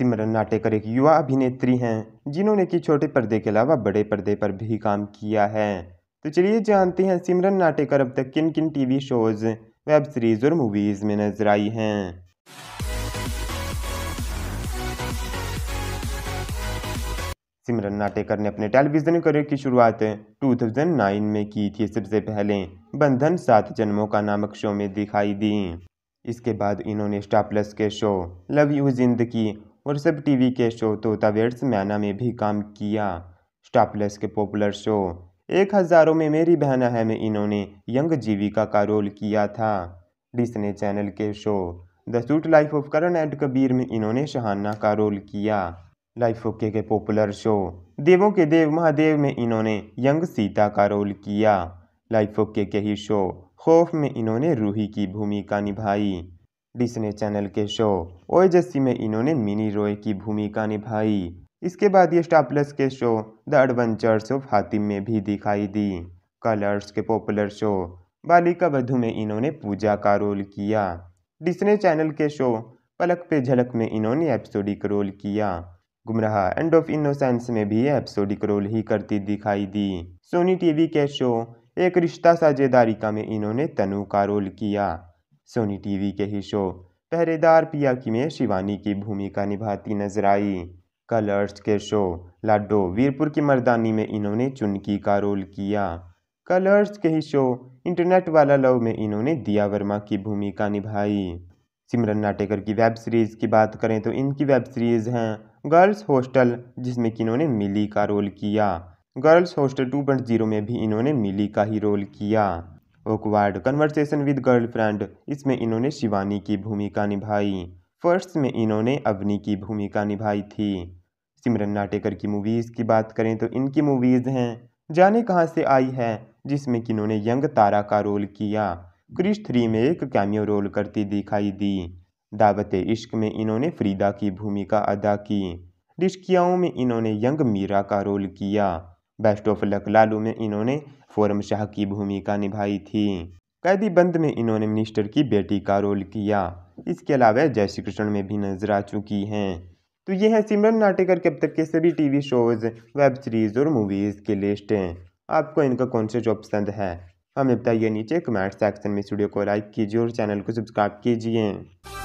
सिमरन नाटेकर एक युवा अभिनेत्री हैं जिन्होंने कि छोटे पर्दे के अलावा बड़े पर्दे पर भी काम किया है तो चलिए जानते हैं सिमरन नाटेकर अब तक किन किन टीवी शोज वेब सीरीज और मूवीज में नजर आई हैं सिमरन नाटेकर ने अपने टेलीविजन करियर की शुरुआत 2009 में की थी सबसे पहले बंधन सात जन्मों का नामक शो में दिखाई दी इसके बाद इन्होंने स्टार प्लस के शो लव यू जिंदगी और सब टीवी के शो तो तवेर्स मैना में भी काम किया स्टापलेस के पॉपुलर शो एक हज़ारों में मेरी बहना है में इन्होंने यंग जीविका का रोल किया था डिस्ने चैनल के show the suite life of Karan and Kabir में इन्होंने शहाना का रोल किया लाइफ ओके के पॉपुलर शो देवों के देव महादेव में इन्होंने यंग सीता का रोल किया लाइफ ओके के ही शो खौफ में इन्होंने रूही की भूमिका निभाई डिस्ने चैनल के शो ओएजस्सी में इन्होंने मिनी रॉय की भूमिका निभाई इसके बाद ये स्टार प्लस के show the adventures of Hatim में भी दिखाई दी कलर्स के पॉपुलर शो बालिका वधु में इन्होंने पूजा का रोल किया डिस्ने चैनल के शो पलक पे झलक में इन्होंने एपिसोडिक रोल किया गुमराह एंड ऑफ इनोसेंस में भी एपिसोडिक रोल ही करती दिखाई दी सोनी टीवी के शो एक रिश्ता साझेदारिका में इन्होंने तनु का रोल किया सोनी टीवी के ही शो पहरेदार पिया की में शिवानी की भूमिका निभाती नजर आई कलर्स के शो लाडो वीरपुर की मर्दानी में इन्होंने चुनकी का रोल किया कलर्स के ही शो इंटरनेट वाला लव में इन्होंने दिया वर्मा की भूमिका निभाई सिमरन नाटेकर की वेब सीरीज़ की बात करें तो इनकी वेब सीरीज़ हैं गर्ल्स हॉस्टल जिसमें कि इन्होंने मिली का रोल किया गर्ल्स हॉस्टल 2.0 में भी इन्होंने मिली का ही रोल किया ओकवाड कन्वर्सेशन विद गर्लफ्रेंड इसमें इन्होंने शिवानी की भूमिका निभाई फर्स्ट में इन्होंने अवनी की भूमिका निभाई थी सिमरन नाटेकर की मूवीज़ की बात करें तो इनकी मूवीज़ हैं जाने कहाँ से आई है जिसमें कि इन्होंने यंग तारा का रोल किया क्रिश थ्री में एक कैमियो रोल करती दिखाई दी दावत इश्क में इन्होंने फ्रीदा की भूमिका अदा की रिश्कियाओं में इन्होंने यंग मीरा का रोल किया बेस्ट ऑफ लक लालू में इन्होंने फोरम शाह की भूमिका निभाई थी कैदी बंद में इन्होंने मिनिस्टर की बेटी का रोल किया इसके अलावा जय श्री कृष्ण में भी नजर आ चुकी हैं तो ये है सिमरन नाटेकर के अब तक के सभी टीवी शोज वेब सीरीज और मूवीज़ के लिस्ट आपको इनका कौन सा जो पसंद है हमें बताइए नीचे कमेंट सेक्शन में स्टूडियो को लाइक कीजिए और चैनल को सब्सक्राइब कीजिए